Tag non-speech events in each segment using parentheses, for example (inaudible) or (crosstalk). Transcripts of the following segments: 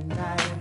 every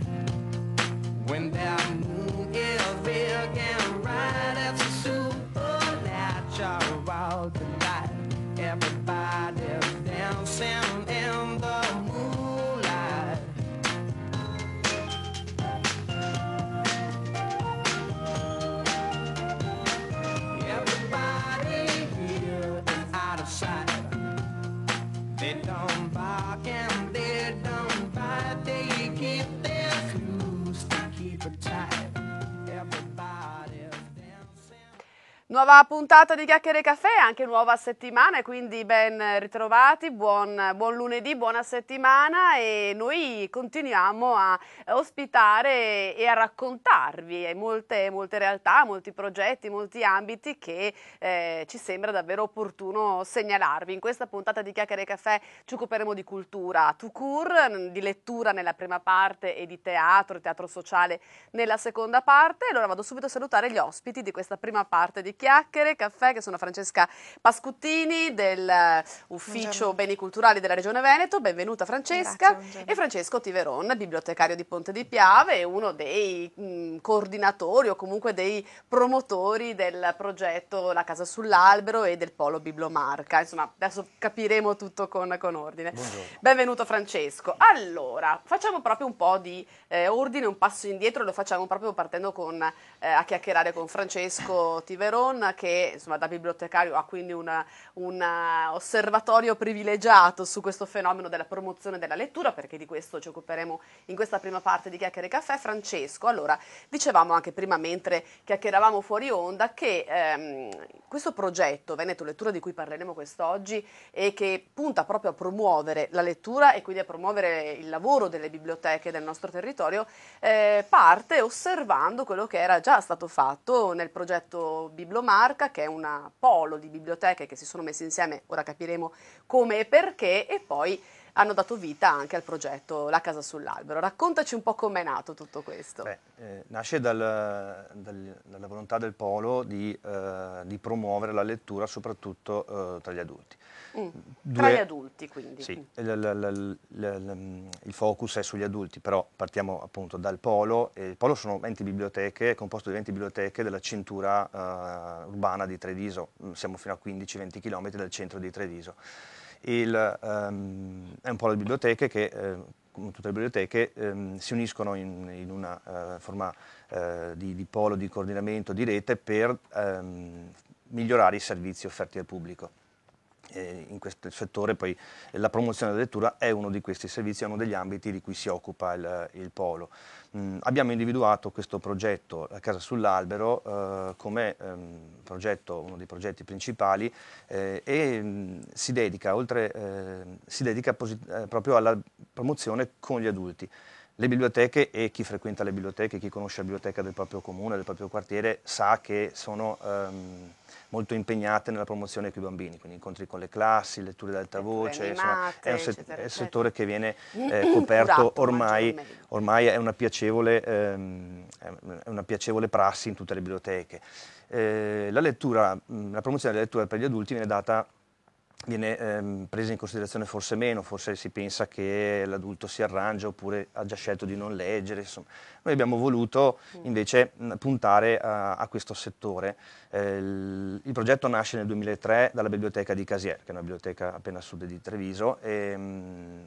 Nuova puntata di Chiacchiere Caffè, anche nuova settimana, quindi ben ritrovati, buon, buon, lunedì, buona settimana e noi continuiamo a ospitare e a raccontarvi molte, molte realtà, molti progetti, molti ambiti che eh, ci sembra davvero opportuno segnalarvi. In questa puntata di Chiacchiere Caffè ci occuperemo di cultura to cure, di lettura nella prima parte e di teatro, teatro sociale nella seconda parte. Allora vado subito a salutare gli ospiti di questa prima parte di Chiacchiere chiacchiere, caffè, che sono Francesca Pascuttini dell'Ufficio eh, Beni Culturali della Regione Veneto. Benvenuta Francesca. Grazie, e Francesco Tiveron, bibliotecario di Ponte di Piave, uno dei mh, mm, coordinatori o comunque dei promotori del progetto La Casa sull'Albero e del Polo Biblomarca. Insomma, adesso capiremo tutto con, con ordine. Buongiorno. Benvenuto Francesco. Allora, facciamo proprio un po' di eh, ordine, un passo indietro, lo facciamo proprio partendo con, eh, a chiacchierare con Francesco Tiveron Ron che insomma, da bibliotecario ha quindi un eh, osservatorio privilegiato su questo fenomeno della promozione della lettura perché di questo ci occuperemo in questa prima parte di Chiacchiere Caffè. Francesco, allora dicevamo anche prima mentre chiacchieravamo fuori onda che ehm, questo progetto Veneto Lettura di cui parleremo quest'oggi e che punta proprio a promuovere la lettura e quindi a promuovere il lavoro delle biblioteche del nostro territorio eh, parte osservando quello che era già stato fatto nel progetto Bibliomatica Marca, che è un polo di biblioteche che si sono messe insieme, ora capiremo come e perché, e poi hanno dato vita anche al progetto La Casa sull'Albero. Raccontaci un po' com'è nato tutto questo. Beh, eh, nasce dal, dal, dalla volontà del Polo di, eh, di, promuovere la lettura soprattutto eh, tra gli adulti. Due... Mm. Tra gli adulti quindi. Sì, mm. il, il, il focus è sugli adulti, però partiamo appunto dal polo. Il polo sono 20 biblioteche, è composto di 20 biblioteche della cintura uh, urbana di Treviso, mm, siamo fino a 15-20 km dal centro di Treviso. Il, um, è un polo di biblioteche che... Eh, come tutte le biblioteche, ehm, si uniscono in, in una uh, forma uh, di, di, polo di coordinamento di rete per ehm, migliorare i servizi offerti al pubblico in questo settore poi la promozione della lettura è uno di questi servizi, è uno degli ambiti di cui si occupa il, il Polo. Mm, abbiamo individuato questo progetto, la Casa sull'Albero, eh, come ehm, progetto, uno dei progetti principali eh, e mh, mm, si dedica, oltre, eh, si dedica eh, proprio alla promozione con gli adulti le biblioteche e chi frequenta le biblioteche, chi conosce la biblioteca del proprio comune, del proprio quartiere, sa che sono ehm, molto impegnate nella promozione con i bambini, quindi incontri con le classi, letture ad alta voce, animate, insomma, è un eccetera, eccetera. settore che viene mm, eh, mm, coperto Curato, ormai, ormai è, una ehm, è una piacevole prassi in tutte le biblioteche. Eh, la, lettura, mm, la promozione della lettura per gli adulti viene data viene ehm, presa in considerazione forse meno, forse si pensa che l'adulto si arrangia oppure ha già scelto di non leggere, insomma, noi abbiamo voluto mm. invece puntare a, eh, a questo settore. Eh, il, il, progetto nasce nel 2003 dalla biblioteca di Casier, che è una biblioteca appena a sud di Treviso, e,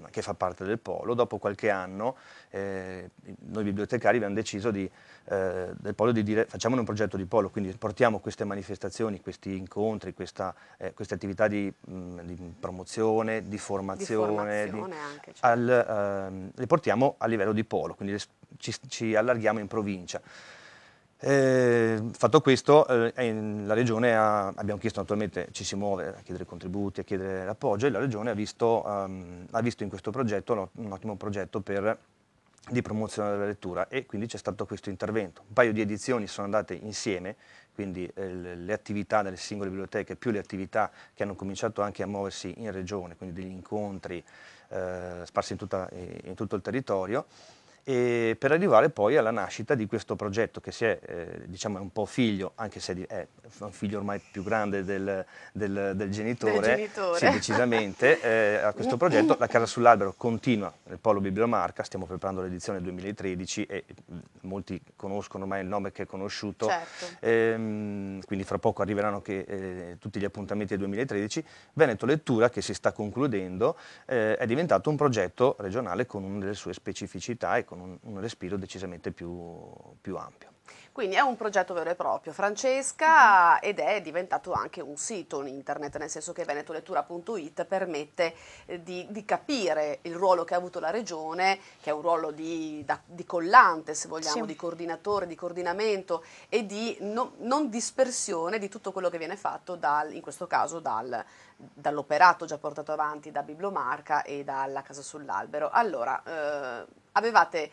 che fa parte del Polo. Dopo qualche anno eh, noi bibliotecari abbiamo deciso di, eh, del Polo di dire facciamone un progetto di Polo, quindi portiamo queste manifestazioni, questi incontri, questa, eh, queste attività di, mh, di, promozione, di formazione, di formazione di, anche, cioè. al, ehm, le portiamo a livello di Polo, quindi le ci, ci allarghiamo in provincia. Eh, fatto questo, eh, la Regione ha, abbiamo chiesto naturalmente, ci si muove a chiedere contributi, a chiedere l'appoggio e la Regione ha visto, um, ha visto in questo progetto un ottimo progetto per, di promozione della lettura e quindi c'è stato questo intervento. Un paio di edizioni sono andate insieme, quindi eh, le attività delle singole biblioteche più le attività che hanno cominciato anche a muoversi in Regione, quindi degli incontri eh, sparsi in, tutta, in tutto il territorio e per arrivare poi alla nascita di questo progetto che si è, eh, diciamo, è un po' figlio, anche se è un figlio ormai più grande del, del, del genitore, del genitore. Sì, decisamente, eh, a questo progetto La Casa sull'Albero continua nel Polo Bibliomarca, stiamo preparando l'edizione 2013 e mm, molti conoscono ormai il nome che è conosciuto, certo. ehm, quindi fra poco arriveranno anche eh, tutti gli appuntamenti del 2013. Veneto Lettura, che si sta concludendo, eh, è diventato un progetto regionale con una delle sue specificità e con un, un respiro decisamente più, più ampio. Quindi è un progetto vero e proprio, Francesca, mm-hmm. ed è diventato anche un sito in internet, nel senso che venetolettura.it permette eh, di, di, capire il ruolo che ha avuto la regione, che è un ruolo di, da, di collante, se vogliamo, sì. di coordinatore, di coordinamento e di no, non dispersione di tutto quello che viene fatto, dal, in questo caso, dal, dall'operato già portato avanti da Biblomarca e dalla Casa sull'Albero. Allora, eh, avevate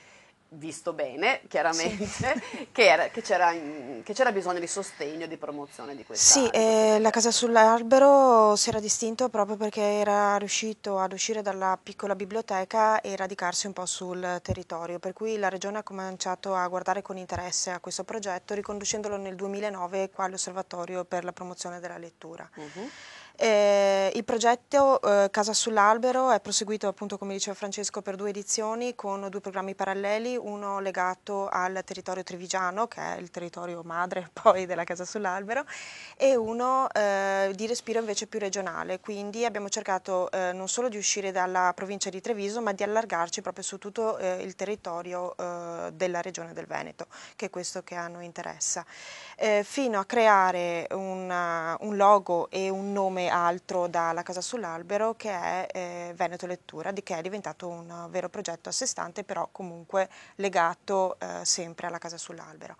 visto bene, chiaramente, sì. (laughs) che, era, che, c'era che, c'era, bisogno di sostegno e di promozione di questa. Sì, eh, la Casa sull'Albero si era distinto proprio perché era riuscito ad uscire dalla piccola biblioteca e radicarsi un po' sul territorio, per cui la Regione ha cominciato a guardare con interesse a questo progetto, riconducendolo nel 2009 qua all'Osservatorio per la promozione della lettura. Uh-huh. Eh, il progetto eh, Casa sull'albero è proseguito appunto come diceva Francesco per due edizioni con due programmi paralleli, uno legato al territorio trevigiano che è il territorio madre (laughs) poi della Casa sull'albero e uno eh, di respiro invece più regionale, quindi abbiamo cercato eh, non solo di uscire dalla provincia di Treviso ma di allargarci proprio su tutto eh, il territorio eh, della regione del Veneto che è questo che a noi interessa, fino a creare una, un logo e un nome altro dalla Casa sull'Albero che è eh, Veneto Lettura, di che è diventato un vero progetto a sé stante, però comunque legato eh, sempre alla Casa sull'Albero.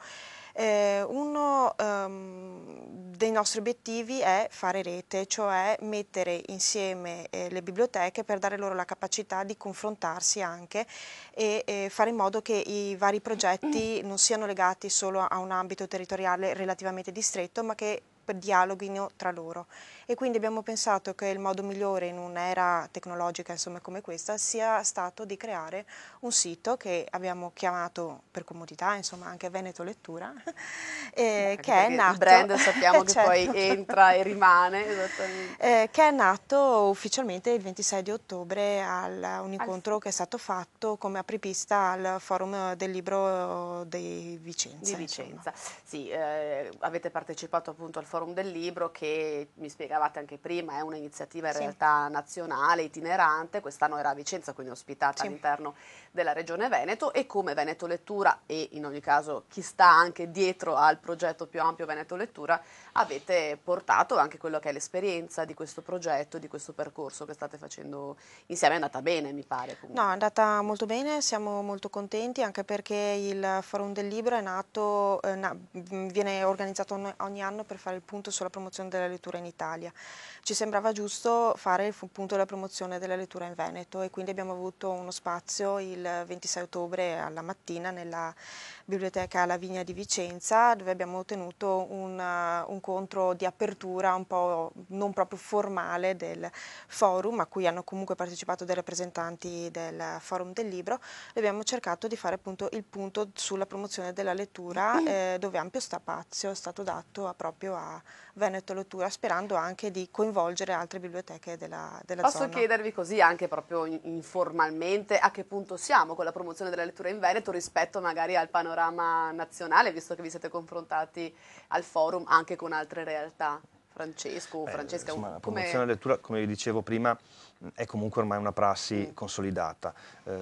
Eh, uno um, dei nostri obiettivi è fare rete, cioè mettere insieme eh, le biblioteche per dare loro la capacità di confrontarsi anche e eh, fare in modo che i vari progetti non siano legati solo a un ambito territoriale relativamente distretto, ma che dialoghino tra loro e quindi abbiamo pensato che il modo migliore in un'era tecnologica insomma, come questa sia stato di creare un sito che abbiamo chiamato per comodità insomma anche Veneto Lettura (laughs) eh, Beh, che è nato il brand (laughs) sappiamo che certo. poi entra e rimane (laughs) eh, che è nato ufficialmente il 26 di ottobre a un incontro al... che è stato fatto come apripista al forum del libro di Vicenza di Vicenza insomma. sì eh, avete partecipato appunto al forum del libro che mi spiega eravate anche prima, è un'iniziativa in sì. realtà nazionale, itinerante, quest'anno era a Vicenza, quindi ospitata sì. all'interno della Regione Veneto e come Veneto Lettura e in ogni caso chi sta anche dietro al progetto più ampio Veneto Lettura avete portato anche quello che è l'esperienza di questo progetto, di questo percorso che state facendo insieme. È andata bene, mi pare. Comunque. No, è andata molto bene, siamo molto contenti anche perché il Forum del Libro è nato, eh, na, mm, viene organizzato ogni anno per fare il punto sulla promozione della lettura in Italia. Ci sembrava giusto fare il punto della promozione della lettura in Veneto e quindi abbiamo avuto uno spazio il 26 ottobre alla mattina nella biblioteca La Vigna di Vicenza dove abbiamo ottenuto un, un incontro di apertura un po' non proprio formale del forum, a cui hanno comunque partecipato dei rappresentanti del forum del libro, e abbiamo cercato di fare appunto il punto sulla promozione della lettura, mm. eh, dove ampio spazio è stato dato a, proprio a Veneto Lettura, sperando anche di coinvolgere altre biblioteche della, della Posso zona. Posso chiedervi così anche proprio informalmente a che punto siamo con la promozione della lettura in Veneto rispetto magari al panorama nazionale, visto che vi siete confrontati al forum anche con con altre realtà? Francesco, Beh, Francesca, insomma, la promozione della lettura, come vi dicevo prima, è comunque ormai una prassi mm. consolidata, eh,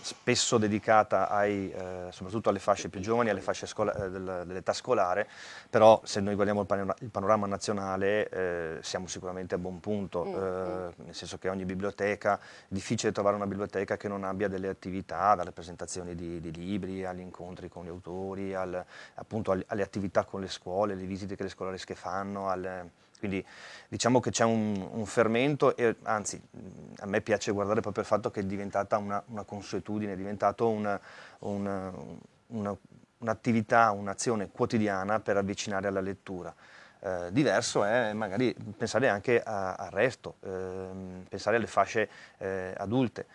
spesso dedicata ai, eh, soprattutto alle fasce più giovani, alle fasce eh, dell'età scolare, però se noi guardiamo il, panor il panorama nazionale eh, siamo sicuramente a buon punto, mm, eh, mm nel senso che ogni biblioteca, è difficile trovare una biblioteca che non abbia delle attività, dalle presentazioni di, di libri, agli incontri con gli autori, al, appunto alle attività con le scuole, le visite che le scolaresche fanno, alle, quindi diciamo che c'è un, un, fermento e anzi a me piace guardare proprio il fatto che è diventata una, una consuetudine, è diventato un'attività, un'azione quotidiana per avvicinare alla lettura. Eh, diverso è magari pensare anche al resto, eh, pensare alle fasce eh, adulte.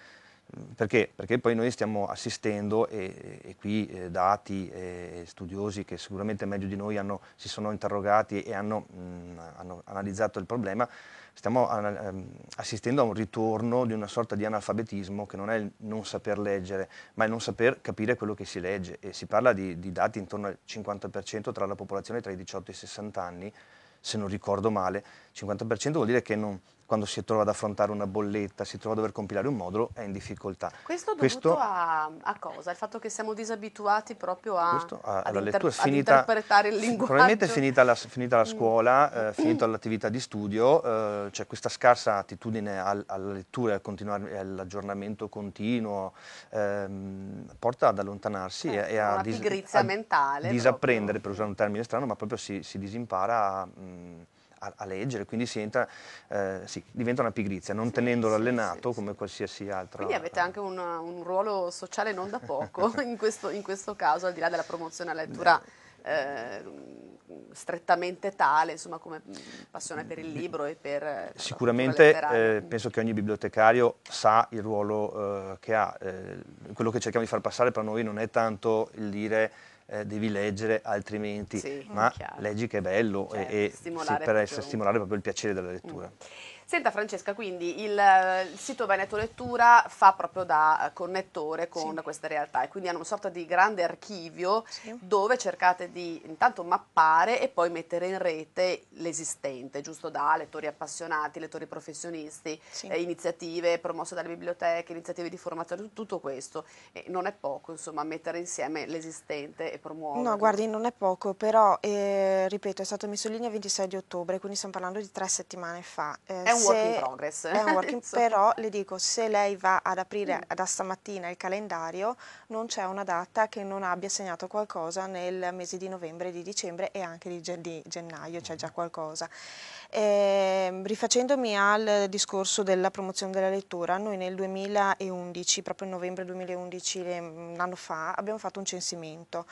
Perché? Perché poi noi stiamo assistendo e, e qui eh, dati e eh, studiosi che sicuramente meglio di noi hanno, si sono interrogati e hanno, mh, mm, hanno analizzato il problema, stiamo an ehm, assistendo a un ritorno di una sorta di analfabetismo che non è il non saper leggere, ma il non saper capire quello che si legge e si parla di, di dati intorno al 50% tra la popolazione tra i 18 e i 60 anni, se non ricordo male, 50% vuol dire che non, quando si trova ad affrontare una bolletta, si trova a dover compilare un modulo, è in difficoltà. Questo dovuto questo, a, a, cosa? Il fatto che siamo disabituati proprio a, questo, a, alla inter, finita, interpretare il linguaggio? Probabilmente finita la, finita la mm. scuola, eh, (clears throat) finita l'attività di studio, eh, c'è questa scarsa attitudine al, alla lettura e all'aggiornamento continuo, ehm, porta ad allontanarsi eh, e, e ecco, a, dis, a disapprendere, proprio. per usare un termine strano, ma proprio si, si disimpara Mh, mm, a, a leggere, quindi entra, eh, sì, diventa una pigrizia, non sì, tenendolo sì, allenato come qualsiasi altro. Quindi avete anche una, un, ruolo sociale non da poco (laughs) in, questo, in, questo, caso, al di là della promozione alla lettura. Eh, strettamente tale, insomma, come passione per il libro e per... per Sicuramente eh, penso che ogni bibliotecario sa il ruolo eh, che ha. Eh, quello che cerchiamo di far passare per noi non è tanto il dire eh, devi leggere altrimenti, sì, ma leggi che è bello certo, e, cioè, e sì, per essere, stimolare proprio il piacere della lettura. Mm. Senta Francesca, quindi il, il, sito Veneto Lettura fa proprio da eh, connettore con sì. questa realtà e quindi hanno una sorta di grande archivio sì. dove cercate di intanto mappare e poi mettere in rete l'esistente, giusto da lettori appassionati, lettori professionisti, sì. eh, iniziative promosse dalle biblioteche, iniziative di formazione, tutto questo. E non è poco, insomma, mettere insieme l'esistente e promuovere. No, guardi, non è poco, però, eh, ripeto, è stato messo in linea il 26 di ottobre, quindi stiamo parlando di tre settimane fa. Eh, è un un work in progress. È un work (laughs) in, però le dico, se lei va ad aprire mm. da stamattina il calendario, non c'è una data che non abbia segnato qualcosa nel mese di novembre, di dicembre e anche di, di gennaio, c'è già mm. qualcosa. E, ehm, rifacendomi al discorso della promozione della lettura, noi nel 2011, proprio in novembre 2011, l'anno mm, fa, abbiamo fatto un censimento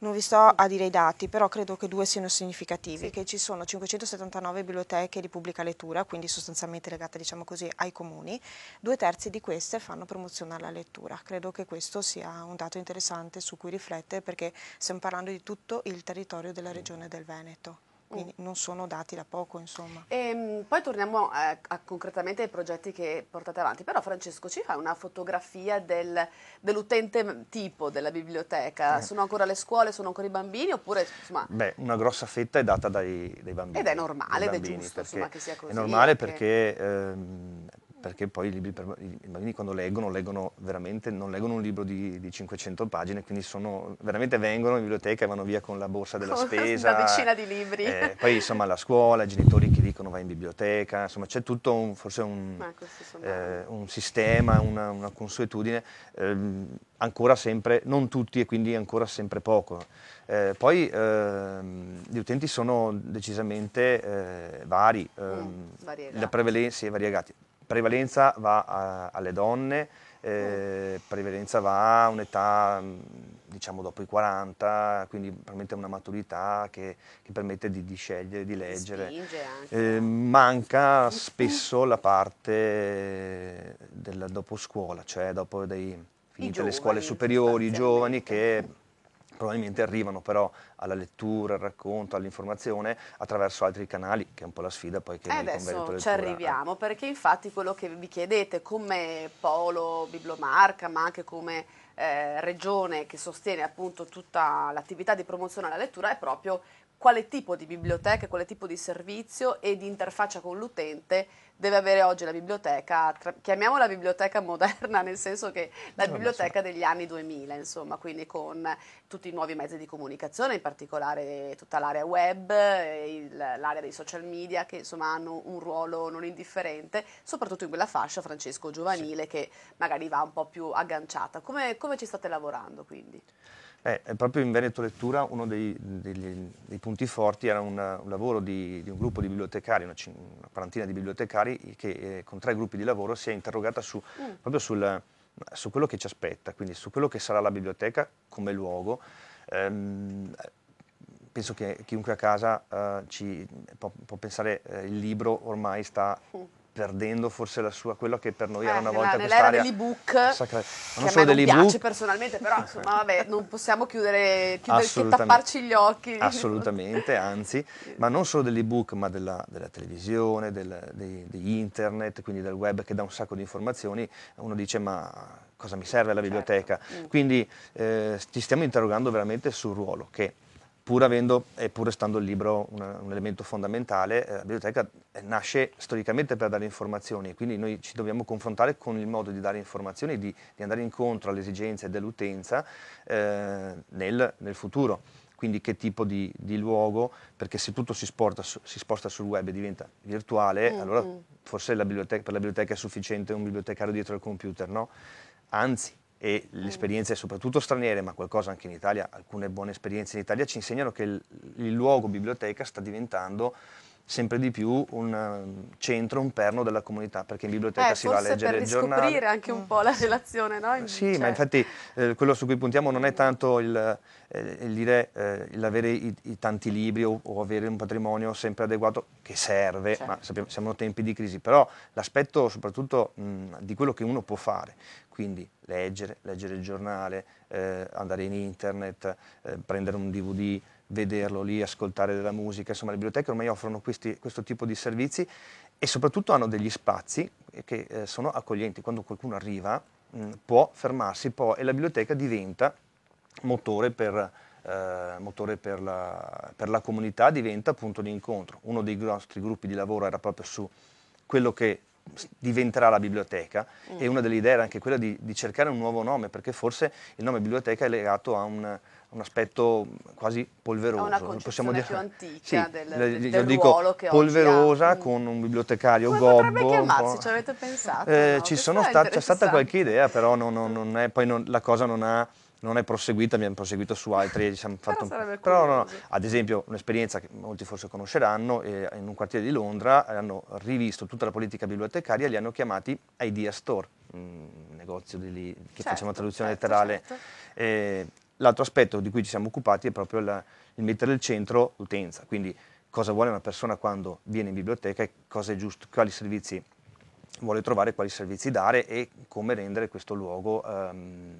non vi sto a dire i dati, però credo che due siano significativi, sì. che ci sono 579 biblioteche di pubblica lettura, quindi sostanzialmente legate diciamo così, ai comuni, due terzi di queste fanno promozione alla lettura. Credo che questo sia un dato interessante su cui riflettere perché stiamo parlando di tutto il territorio della regione del Veneto quindi mm. non sono dati da poco insomma. E, ehm, poi torniamo a, eh, a, concretamente ai progetti che portate avanti, però Francesco ci fa una fotografia del, dell'utente tipo della biblioteca, eh. sono ancora le scuole, sono ancora i bambini oppure insomma... Beh, una grossa fetta è data dai, dai bambini. Ed è normale, ed è giusto insomma, che sia così. È normale perché, eh, perché ehm, perché poi i, libri per, i bambini quando leggono, leggono veramente, non leggono un libro di, di 500 pagine, quindi sono, veramente vengono in biblioteca e vanno via con la borsa della (laughs) spesa. Una decina di libri. Eh, poi insomma la scuola, i genitori che dicono vai in biblioteca, insomma c'è tutto un, forse un, eh, un sistema, una, una consuetudine, eh, ancora sempre, non tutti e quindi ancora sempre poco. Eh, poi ehm, gli utenti sono decisamente eh, vari, mm, ehm, variegati. prevalenza è variegata prevalenza va a, alle donne, eh, mm. prevalenza va a un'età mm, diciamo dopo i 40, quindi permette una maturità che, che permette di, di, scegliere, di leggere. Eh, manca spesso la parte del dopo scuola, cioè dopo dei, finite giovani, le scuole superiori, i giovani che probabilmente arrivano però alla lettura, al racconto, all'informazione attraverso altri canali, che è un po' la sfida poi che eh adesso ci eh. arriviamo, perché infatti quello che vi chiedete come polo bibliomarca, ma anche come eh, regione che sostiene appunto tutta l'attività di promozione alla lettura è proprio quale tipo di biblioteca, quale tipo di servizio e di interfaccia con l'utente deve avere oggi la biblioteca, tra, chiamiamola biblioteca moderna, (laughs) nel senso che la biblioteca degli anni 2000, insomma, quindi con tutti i nuovi mezzi di comunicazione, in particolare tutta l'area web, eh, il, l'area dei social media, che insomma hanno un ruolo non indifferente, soprattutto in quella fascia, Francesco, giovanile, sì. che magari va un po' più agganciata. Come, come ci state lavorando quindi? Eh, eh, proprio in Veneto Lettura uno dei, degli, dei punti forti era un, un lavoro di, di, un gruppo di bibliotecari, una, una quarantina di bibliotecari che eh, con tre gruppi di lavoro si è interrogata su, mm. proprio sul, su quello che ci aspetta, quindi su quello che sarà la biblioteca come luogo. Ehm, penso che chiunque a casa eh, ci, può, può, pensare eh, il libro ormai sta mm perdendo forse la sua, quello che per noi eh, era una volta quest'area dell'ebook sacra... non solo dell'ebook piace personalmente però insomma vabbè non possiamo chiudere, chiudere tapparci gli occhi assolutamente anzi ma non solo dell'ebook ma della, della televisione del, di, di, internet quindi del web che dà un sacco di informazioni uno dice ma cosa mi serve la certo. biblioteca certo. quindi eh, ci stiamo interrogando veramente sul ruolo che pur, avendo, pur estando il libro un, un elemento fondamentale, eh, la biblioteca eh, nasce storicamente per dare informazioni, quindi noi ci dobbiamo confrontare con il modo di dare informazioni, di, di andare incontro alle esigenze dell'utenza eh, nel, nel futuro quindi che tipo di, di, luogo, perché se tutto si, sporta, si, sposta sul web e diventa virtuale, mm-hmm. allora mm. forse la per la biblioteca è sufficiente un bibliotecario dietro al computer, no? Anzi, e le esperienze soprattutto straniere, ma qualcosa anche in Italia, alcune buone esperienze in Italia ci insegnano che il, il luogo biblioteca sta diventando sempre di più un um, centro, un perno della comunità, perché in biblioteca eh, si va a leggere il giornale. Per riscoprire anche un po' la relazione, no? In sì, cioè ma infatti eh, quello su cui puntiamo non è tanto il, eh, il dire, eh, l'avere i, i, tanti libri o, o, avere un patrimonio sempre adeguato, che serve, certo. ma sappiamo, siamo in tempi di crisi, però l'aspetto soprattutto mh, di quello che uno può fare quindi leggere, leggere il giornale, eh, andare in internet, eh, prendere un DVD, vederlo lì, ascoltare della musica, insomma le biblioteche ormai offrono questi, questo tipo di servizi e soprattutto hanno degli spazi che eh, sono accoglienti, quando qualcuno arriva mh, mm, può fermarsi può, e la biblioteca diventa motore per, eh, motore per, la, per la comunità, diventa punto di incontro. Uno dei nostri gruppi di lavoro era proprio su quello che diventerà la biblioteca mm. e una delle idee era anche quella di, di, cercare un nuovo nome perché forse il nome biblioteca è legato a un, un aspetto quasi polveroso. una possiamo dire, più antica sì, del, del, del, del dico, che polverosa ha. Mm. con un bibliotecario Come gobbo. Potrebbe chiamarsi, ci avete pensato? Eh, no? ci sono sta, c'è stata qualche idea però non, non, non è, poi la cosa non ha non è proseguita, abbiamo proseguito su altri. Diciamo, (laughs) fatto però, un... però no, no. ad esempio un'esperienza che molti forse conosceranno, eh, in un quartiere di Londra eh, hanno rivisto tutta la politica bibliotecaria, e li hanno chiamati Idea Store, un negozio di lì, che certo, facciamo traduzione certo, letterale. Certo. Eh, l'altro aspetto di cui ci siamo occupati è proprio la, il mettere al centro l'utenza, quindi cosa vuole una persona quando viene in biblioteca e cosa è giusto, quali servizi vuole trovare quali servizi dare e come rendere questo luogo um,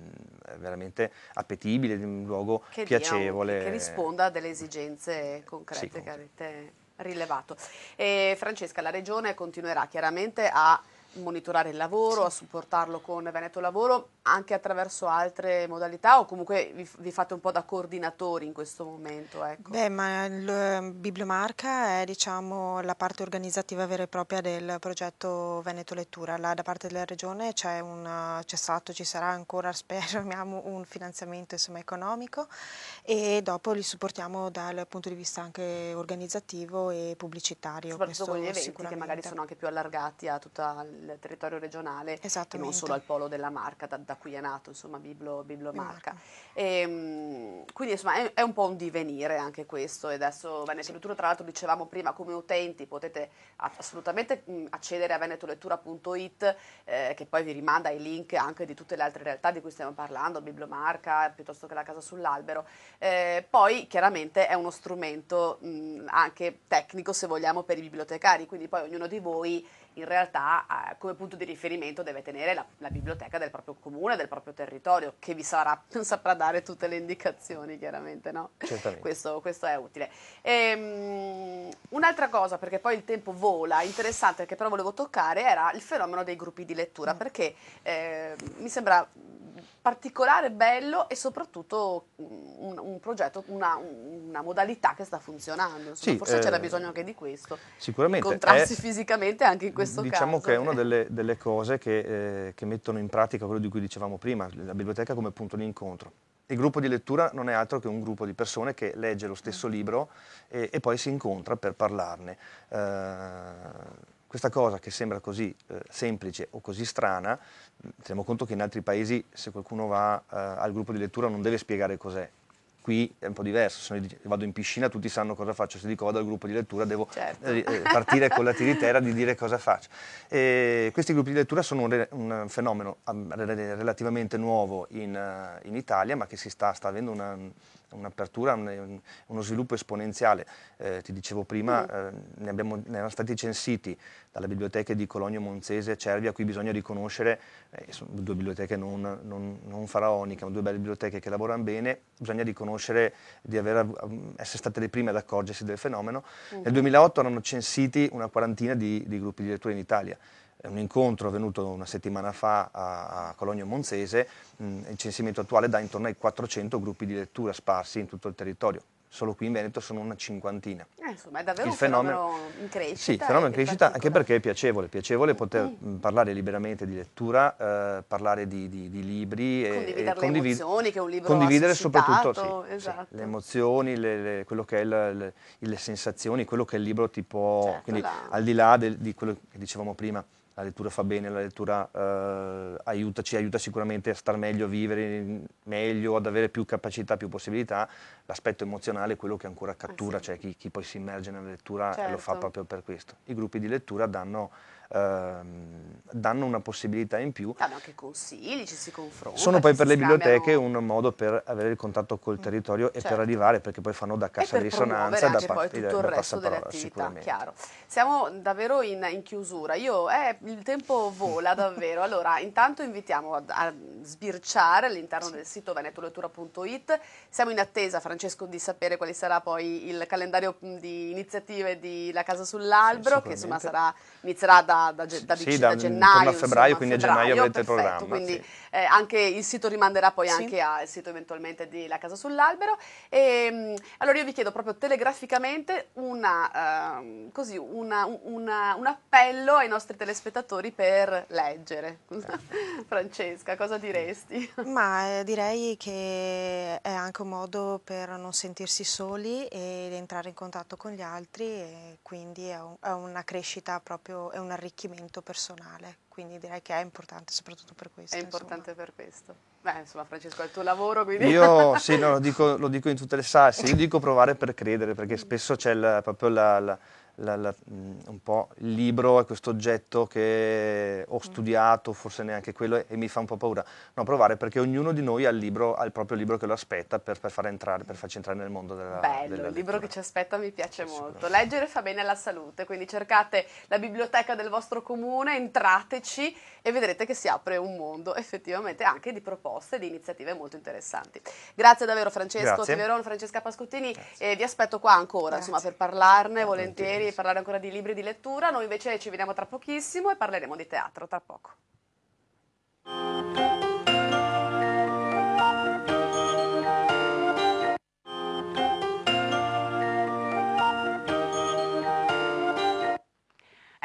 veramente appetibile, un luogo che piacevole. Dia, che risponda a delle esigenze concrete sì, che avete rilevato. E Francesca, la Regione continuerà chiaramente a monitorare il lavoro, sì. a supportarlo con Veneto Lavoro anche attraverso altre modalità o comunque vi, vi fate un po' da coordinatori in questo momento? Ecco. Beh, ma il, ehm, Bibliomarca è diciamo, la parte organizzativa vera e propria del progetto Veneto Lettura. Là, da parte della Regione c'è, un, c'è stato, ci sarà ancora, (laughs) speriamo, un finanziamento insomma, economico e dopo li supportiamo dal punto di vista anche organizzativo e pubblicitario. Soprattutto con gli eventi che magari sono anche più allargati a tutta territorio regionale e non solo al polo della marca da, da cui è nato, insomma, Biblo, Biblomarca. E, ehm, quindi insomma è, è, un po' un divenire anche questo e adesso Veneto Lettura, tra l'altro dicevamo prima come utenti potete assolutamente accedere a venetolettura.it eh, che poi vi rimanda i link anche di tutte le altre realtà di cui stiamo parlando, Biblomarca piuttosto che la casa sull'albero. Eh, poi chiaramente è uno strumento mh, anche tecnico se vogliamo per i bibliotecari, quindi poi ognuno di voi in realtà eh, come punto di riferimento deve tenere la, la, biblioteca del proprio comune, del proprio territorio, che vi sarà, (laughs) saprà dare tutte le indicazioni, chiaramente, no? questo, questo, è utile. Ehm, un'altra cosa, perché poi il tempo vola, interessante, che però volevo toccare, era il fenomeno dei gruppi di lettura, mm. perché eh, mi sembra particolare, bello e soprattutto un, un progetto, una, una, modalità che sta funzionando. Insomma, sì, forse eh, c'era bisogno anche di questo. Sicuramente. Incontrarsi è, eh, fisicamente anche in questo diciamo caso. Diciamo che è una delle, delle cose che, eh, che, mettono in pratica quello di cui dicevamo prima, la biblioteca come punto di incontro. Il gruppo di lettura non è altro che un gruppo di persone che legge lo stesso libro e, e poi si incontra per parlarne. Eh, questa cosa che sembra così eh, semplice o così strana, teniamo conto che in altri paesi se qualcuno va eh, al gruppo di lettura non deve spiegare cos'è. Qui è un po' diverso, se vado in piscina tutti sanno cosa faccio, se dico vado al gruppo di lettura devo eh, certo. eh, partire con la (laughs) tiritera di dire cosa faccio. E questi gruppi di lettura sono un, un fenomeno relativamente nuovo in, eh, in, Italia ma che si sta, sta avendo una, un'apertura, un, uno sviluppo esponenziale. Eh, ti dicevo prima, mm. eh, ne, abbiamo, ne erano stati censiti dalle biblioteche di Cologno Monzese, e Cervia, qui bisogna riconoscere, eh, sono due biblioteche non, non, non, faraoniche, ma due belle biblioteche che lavorano bene, bisogna riconoscere di aver, mm, essere state le prime ad accorgersi del fenomeno. Mm. Nel 2008 erano censiti una quarantina di, di gruppi di lettura in Italia un incontro avvenuto una settimana fa a, a Cologno Monzese, mh, mm, il censimento attuale dà intorno ai 400 gruppi di lettura sparsi in tutto il territorio, solo qui in Veneto sono una cinquantina. Eh, insomma, è davvero il un fenomeno, in crescita. Sì, il fenomeno in crescita anche perché è piacevole, piacevole mm, poter mm. mm. parlare liberamente di lettura, eh, parlare di, di, di libri. Condividere e, le condivid emozioni che un libro Condividere soprattutto sì, esatto. sì, le esatto. emozioni, le, le, il, le, le, sensazioni, quello che il libro ti può... Certo, quindi là. al di là del, di quello che dicevamo prima, la lettura fa bene, la lettura eh, aiuta, ci aiuta sicuramente a star meglio, a vivere meglio, ad avere più capacità, più possibilità. L'aspetto emozionale è quello che ancora eh cattura, ah, sì. cioè chi, chi, poi si immerge nella lettura certo. lo fa certo. proprio per questo. I gruppi di lettura danno ehm, danno una possibilità in più. Danno anche consigli, ci si confrontano. Sono poi per le biblioteche un modo per avere il contatto col mm, territorio mm, e per certo. arrivare, perché poi fanno da cassa di risonanza, da, poi tutto da, il da resto delle attività, chiaro. Siamo davvero in, in chiusura, Io, eh, il tempo vola (laughs) davvero, allora intanto invitiamo a, a sbirciare all'interno sì. del sito venetolettura.it, siamo in attesa Francesco di sapere quale sarà poi il calendario mm, di iniziative di La Casa sull'Albero, sì, che insomma sarà, inizierà da da, da, da, sì, dic- da mm, gennaio. a febbraio, insomma, quindi a gennaio avrete perfetto, il programma. Quindi sì. eh, anche il sito rimanderà poi anche al sito eventualmente di La Casa sull'Albero. E, ehm, allora io vi chiedo proprio telegraficamente una, uh, così, una, una, un appello ai nostri telespettatori per leggere. Eh. (laughs) Francesca, cosa diresti? (laughs) Ma eh, direi che è anche un modo per non sentirsi soli e entrare in contatto con gli altri e quindi è, un, è una crescita proprio, è un arrivo arricchimento personale, quindi direi che è importante soprattutto per questo. È importante insomma. per questo. Beh, insomma Francesco, è il tuo lavoro, quindi... Io (laughs) sì, no, lo, dico, lo, dico, in tutte le salse, io dico provare per credere, perché spesso c'è la, proprio la, la la, la, mm, un po' il libro è questo oggetto che ho mm. studiato, forse neanche quello, e, e, mi fa un po' paura. No, provare perché ognuno di noi ha il, libro, ha il proprio libro che lo aspetta per, per, far entrare, per farci entrare nel mondo della Bello, della il libro che ci aspetta mi piace sì, molto. Leggere fa bene alla salute, quindi cercate la biblioteca del vostro comune, entrateci e vedrete che si apre un mondo effettivamente anche di proposte e di iniziative molto interessanti. Grazie davvero Francesco Grazie. Tiveron, Francesca Pascottini, vi aspetto qua ancora insomma, per parlarne volentieri parlare ancora di libri di lettura, noi invece ci vediamo tra pochissimo e parleremo di teatro tra poco.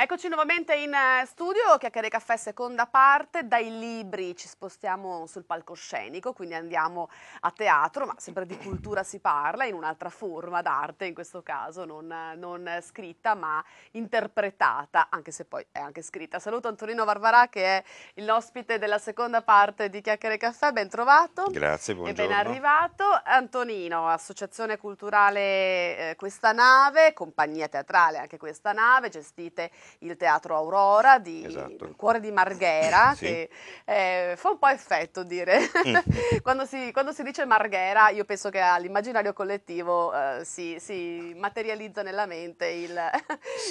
Eccoci nuovamente in eh, studio, chiacchiere caffè seconda parte, dai libri ci spostiamo sul palcoscenico, quindi andiamo a teatro, ma sempre di cultura si parla, in un'altra forma d'arte in questo caso, non, non, scritta ma interpretata, anche se poi è anche scritta. Saluto Antonino Varvarà che è l'ospite della seconda parte di Chiacchiere Caffè, ben trovato. Grazie, buongiorno. E ben arrivato. Antonino, associazione culturale eh, Questa Nave, compagnia teatrale anche Questa Nave, gestite il Teatro Aurora, di esatto. il Cuore di Marghera, (laughs) sì. che eh, fa un po' effetto dire. Mm. (laughs) quando, si, quando, si, dice Marghera, io penso che all'immaginario collettivo eh, si, si, materializza nella mente il,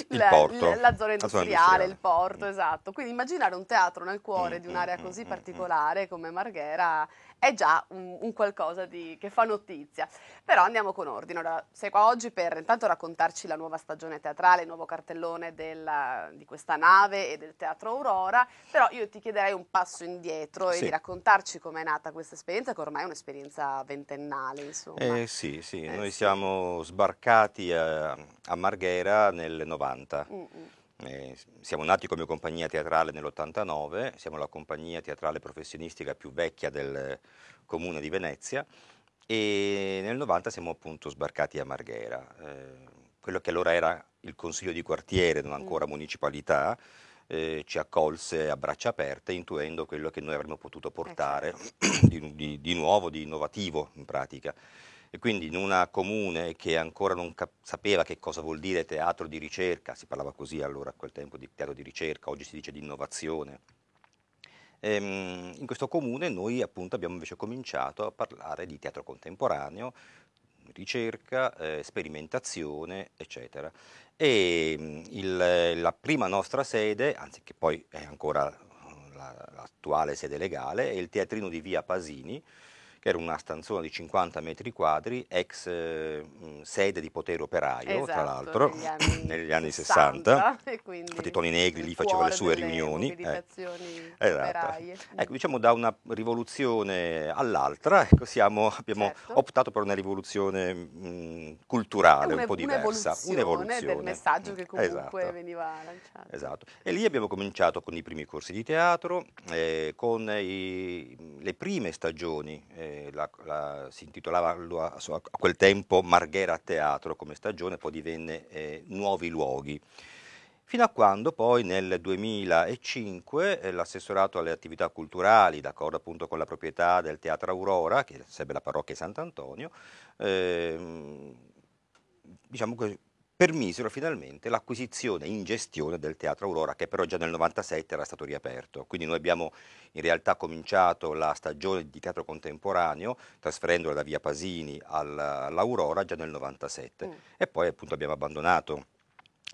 il porto, la, zona industriale, la zona industriale. il porto, mm. esatto. Quindi immaginare un teatro nel cuore mm, di mm, un'area mm, così mm, particolare come Marghera è già un, un qualcosa di, che fa notizia. Però andiamo con ordine. Ora, sei qua oggi per intanto raccontarci la nuova stagione teatrale, il nuovo cartellone della, di questa nave e del Teatro Aurora, però io ti chiederei un passo indietro e di raccontarci com'è nata questa esperienza, che ormai è un'esperienza ventennale. Insomma. Eh, sì, sì, eh, noi sì. siamo sbarcati a, a Marghera nel 90. Mm -mm eh, siamo nati come compagnia teatrale nell'89, siamo la compagnia teatrale professionistica più vecchia del comune di Venezia e nel 90 siamo appunto sbarcati a Marghera. Eh, quello che allora era il consiglio di quartiere, non ancora mm. municipalità, eh, ci accolse a braccia aperte intuendo quello che noi avremmo potuto portare esatto. (clears throat) di, di, di nuovo, di innovativo in pratica. E quindi in una comune che ancora non cap- sapeva che cosa vuol dire teatro di ricerca, si parlava così allora a quel tempo di teatro di ricerca, oggi si dice di innovazione, ehm, in questo comune noi appunto abbiamo invece cominciato a parlare di teatro contemporaneo, ricerca, eh, sperimentazione, eccetera. E mm, il, la prima nostra sede, anzi che poi è ancora mm, l'attuale sede legale, è il teatrino di Via Pasini, che era una stanzona di 50 metri quadri, ex eh, sede di potere operaio, esatto, tra l'altro, negli anni, (laughs) negli anni 60. 60 Infatti Toni Negri lì faceva le sue riunioni. Eh. Esatto. Ecco, diciamo da una rivoluzione all'altra, ecco, siamo, abbiamo certo. optato per una rivoluzione mh, culturale un, un po' diversa. Un'evoluzione del messaggio che comunque esatto. veniva lanciato. Esatto. E lì abbiamo cominciato con i primi corsi di teatro, eh, con i, le prime stagioni eh, la, la, si intitolava a quel tempo Marghera Teatro come stagione, poi divenne eh, Nuovi Luoghi. Fino a quando poi nel 2005 eh, l'assessorato alle attività culturali, d'accordo appunto con la proprietà del Teatro Aurora, che sarebbe la parrocchia di Sant'Antonio, ehm, diciamo che permisero finalmente l'acquisizione in gestione del Teatro Aurora, che però già nel 97 era stato riaperto. Quindi noi abbiamo in realtà cominciato la stagione di teatro contemporaneo, trasferendola da Via Pasini all'Aurora già nel 97 mm. e poi appunto abbiamo abbandonato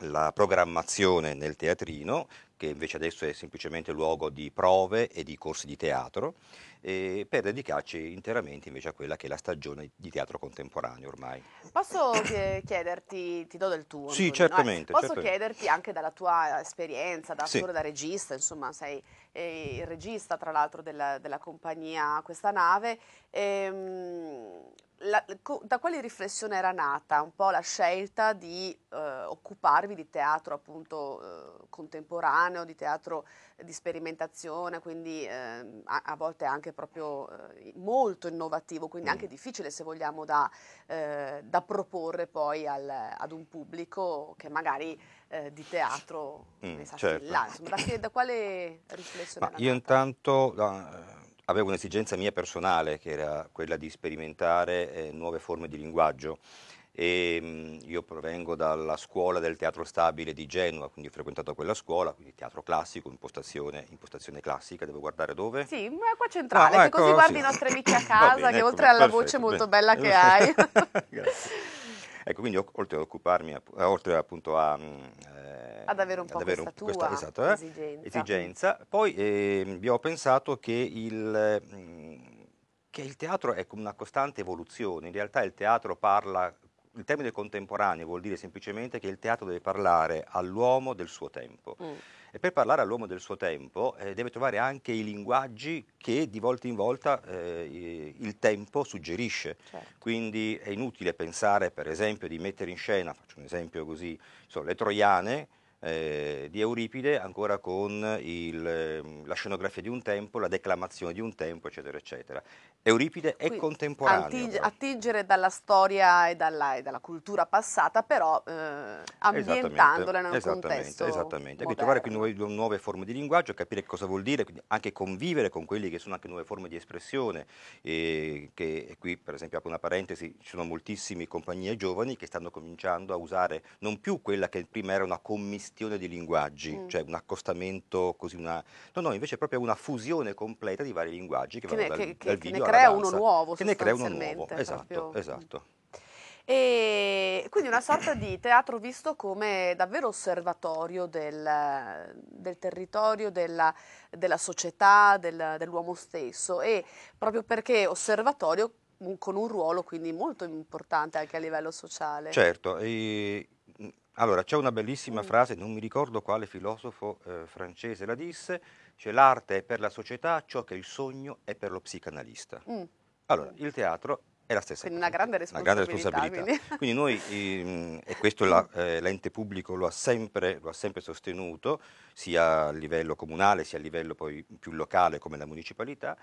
la programmazione nel teatrino, che invece adesso è semplicemente luogo di prove e di corsi di teatro, per dedicarci interamente invece a quella che è la stagione di teatro contemporaneo ormai. Posso chiederti, ti do del tuo. Sì, certamente. No? posso certamente. chiederti anche dalla tua eh, esperienza da attore, sì. da regista, insomma sei eh, il regista tra l'altro della, della, compagnia Questa Nave, ehm, la, da quale riflessione era nata un po' la scelta di eh, occuparvi di teatro appunto eh, contemporaneo, di teatro di sperimentazione, quindi eh, a, a, volte anche proprio eh, molto innovativo, quindi mm. anche difficile se vogliamo da, eh, da proporre poi al, ad un pubblico che magari eh, di teatro mm, ne sa certo. Insomma, da, da, quale riflessione? Ma era io nata? intanto... La, avevo un'esigenza mia personale che era quella di sperimentare eh, nuove forme di linguaggio e ehm, mh, io provengo dalla scuola del teatro stabile di Genova, quindi ho frequentato quella scuola, quindi teatro classico, impostazione, impostazione classica, devo guardare dove? Sì, ma qua centrale, ah, che così ecco, guardi sì. i nostri amici a (laughs) casa, bene, che ecco, oltre alla perfetto, voce molto bella che (laughs) hai. Grazie. (laughs) Ecco, quindi oltre ad occuparmi, eh, oltre appunto a, mm, eh, ad avere un po' ad avere questa, un, questa esatto, eh, esigenza. esigenza. poi eh, vi ho pensato che il... Mm, che il teatro è una costante evoluzione, in realtà il teatro parla il termine contemporaneo vuol dire semplicemente che il teatro deve parlare all'uomo del suo tempo. Mm. E per parlare all'uomo del suo tempo eh, deve trovare anche i linguaggi che di volta in volta eh, il tempo suggerisce. Certo. Quindi è inutile pensare per esempio di mettere in scena, faccio un esempio così, so, le troiane, eh, di Euripide ancora con il, ehm, la scenografia di un tempo, la declamazione di un tempo, eccetera, eccetera. Euripide è Qui, contemporaneo. Attingere dalla storia e dalla, e dalla cultura passata, però eh, ambientandola in un esattamente, contesto Esattamente, quindi trovare quindi nuove, nuove, forme di linguaggio, capire cosa vuol dire, anche convivere con quelle che sono anche nuove forme di espressione, e che e qui per esempio apro una parentesi, ci sono moltissime compagnie giovani che stanno cominciando a usare non più quella che prima era una commistione di linguaggi, mm. cioè un accostamento così, una, no no, invece proprio una fusione completa di vari linguaggi che, che vanno ne, dal, che, dal video crea danza, uno nuovo, che ne crea uno nuovo, esatto, proprio. esatto. E quindi una sorta di teatro visto come davvero osservatorio del, del territorio, della, della società, del, dell'uomo stesso e proprio perché osservatorio con un ruolo quindi molto importante anche a livello sociale. Certo, allora, c'è una bellissima mm. frase, non mi ricordo quale filosofo eh, francese la disse, cioè l'arte è per la società ciò che il sogno è per lo psicanalista. Mm. Allora, il teatro è la stessa quindi cosa. Una grande responsabilità. Una grande responsabilità. Quindi, (laughs) noi, ehm, e questo mm. eh, l'ente eh, pubblico lo ha, sempre, lo ha, sempre, sostenuto, sia a livello comunale sia a livello più locale come la municipalità,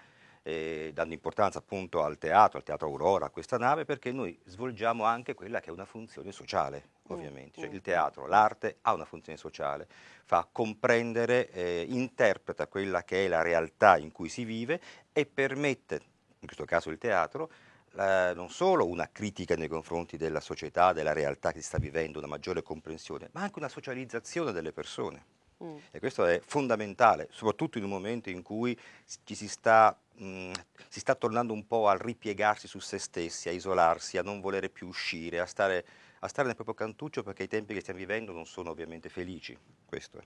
eh, dando importanza appunto al teatro, al teatro Aurora, a questa nave, perché noi svolgiamo anche quella che è una funzione sociale, mm, ovviamente. Cioè, mm, il mm. teatro, l'arte ha una funzione sociale, fa comprendere, eh, interpreta quella che è la realtà in cui si vive e permette, in questo caso il teatro, la, non solo una critica nei confronti della società, della realtà che si sta vivendo, una maggiore comprensione, ma anche una socializzazione delle persone. Mm. E questo è fondamentale, soprattutto in un momento in cui ci si sta Mm, si sta tornando un po' a ripiegarsi su se stessi, a isolarsi, a non volere più uscire, a stare, a stare nel proprio cantuccio perché i tempi che stiamo vivendo non sono ovviamente felici. Questo è.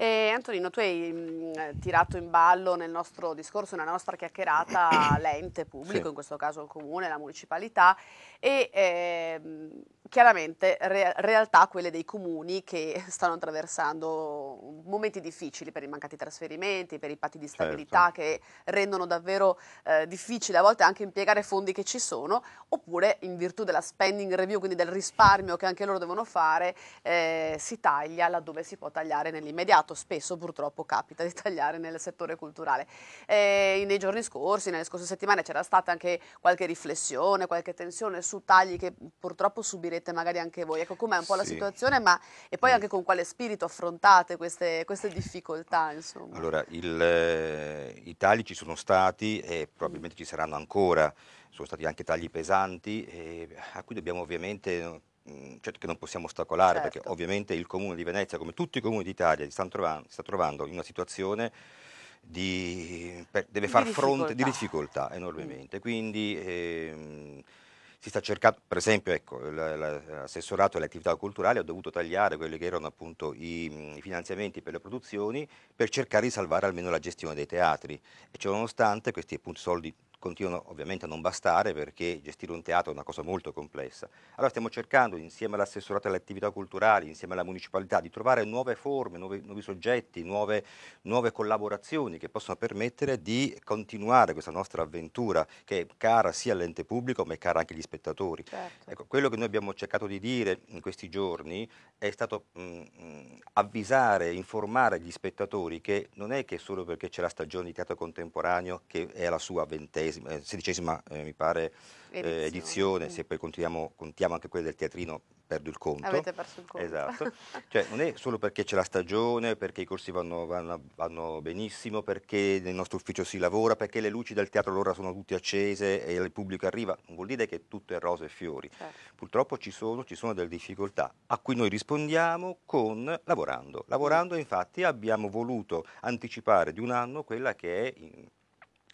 E Antonino, tu hai mh, mm, eh, tirato in ballo nel nostro discorso, nella nostra chiacchierata, (coughs) l'ente pubblico, sì. in questo caso il comune, la municipalità, e eh, chiaramente re realtà quelle dei comuni che (laughs) stanno attraversando momenti difficili per i mancati trasferimenti, per i patti di stabilità certo. che rendono davvero eh, difficile a volte anche impiegare fondi che ci sono, oppure in virtù della spending review, quindi del risparmio che anche loro devono fare, eh, si taglia laddove si può tagliare nell'immediato Stato spesso purtroppo capita di tagliare nel settore culturale. E eh, nei giorni scorsi, nelle scorse settimane c'era stata anche qualche riflessione, qualche tensione su tagli che purtroppo subirete magari anche voi. Ecco com'è un po' sì. la situazione ma, e poi mm. anche con quale spirito affrontate queste, queste difficoltà. Insomma. Allora, il, eh, i tagli ci sono stati e probabilmente mm. ci saranno ancora, sono stati anche tagli pesanti eh, a cui dobbiamo ovviamente certo che non possiamo ostacolare, certo. perché ovviamente il Comune di Venezia, come tutti i comuni d'Italia, si, trovando, sta trovando in una situazione di, per, deve far difficoltà. fronte di difficoltà enormemente. Mm. Quindi ehm, si sta cercando, per esempio, ecco, l'assessorato alle attività culturali ha dovuto tagliare quelli che erano appunto i, mm, i, finanziamenti per le produzioni per cercare di salvare almeno la gestione dei teatri. E ciononostante questi appunto soldi continuano ovviamente a non bastare perché gestire un teatro è una cosa molto complessa. Allora stiamo cercando insieme all'assessorato alle attività culturali, insieme alla municipalità, di trovare nuove forme, nuovi, nuovi soggetti, nuove, nuove, collaborazioni che possano permettere di continuare questa nostra avventura che è cara sia all'ente pubblico ma è cara anche agli spettatori. Certo. Ecco, quello che noi abbiamo cercato di dire in questi giorni è stato mh, mm, mm, avvisare, informare gli spettatori che non è che solo perché c'è la stagione di teatro contemporaneo che è la sua ventesima, eh, sedicesima, eh, mi pare, eh, edizione, edizione mm. se poi continuiamo, contiamo anche quella del teatrino perdo il conto. Avete perso il conto. Esatto. (laughs) cioè, non è solo perché c'è la stagione, perché i corsi vanno, vanno, vanno, benissimo, perché nel nostro ufficio si lavora, perché le luci del teatro allora sono tutte accese e il pubblico arriva. Non vuol dire che tutto è rose e fiori. Certo. Purtroppo ci sono, ci sono delle difficoltà a cui noi rispondiamo con lavorando. Lavorando infatti abbiamo voluto anticipare di un anno quella che è... In,